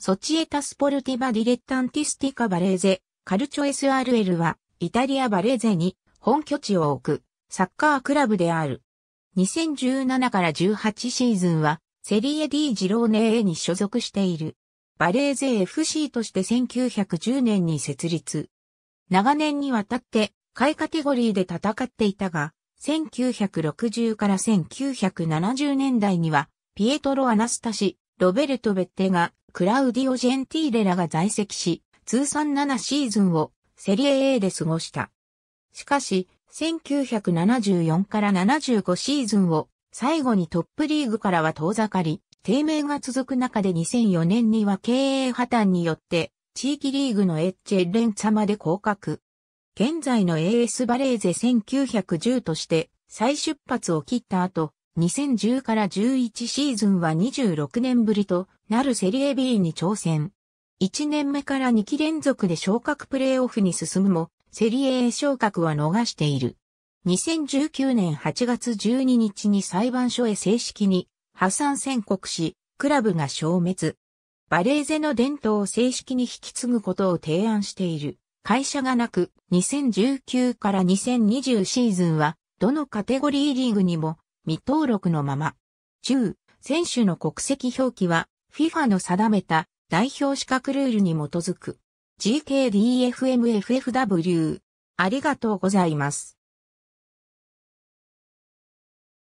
ソチエタスポルティバディレッタンティスティカバレーゼ、カルチョ SRL は、イタリアバレーゼに本拠地を置く、サッカークラブである。2017から18シーズンは、セリエ D ジローネ A に所属している。バレーゼ FC として1910年に設立。長年にわたって、下位カテゴリーで戦っていたが、1960から1970年代には、ピエトロ・アナスタシ、ロベルト・ベッテがクラウディオ・ジェンティーレらが在籍し、通算7シーズンをセリエ A で過ごした。しかし、1974から75シーズンを最後にトップリーグからは遠ざかり、低迷が続く中で2004年には経営破綻によって地域リーグのエッチェレンツァまで降格。現在の AS バレーゼ1910として再出発を切った後、2010から11シーズンは26年ぶりとなるセリエ B に挑戦。1年目から2期連続で昇格プレーオフに進むも、セリエ A 昇格は逃している。2019年8月12日に裁判所へ正式に破産宣告し、クラブが消滅。バレーゼの伝統を正式に引き継ぐことを提案している会社がなく、2019から2020シーズンは、どのカテゴリーリーグにも未登録のまま。10、選手の国籍表記は FIFA の定めた代表資格ルールに基づく。GKDFMFFW。ありがとうございます。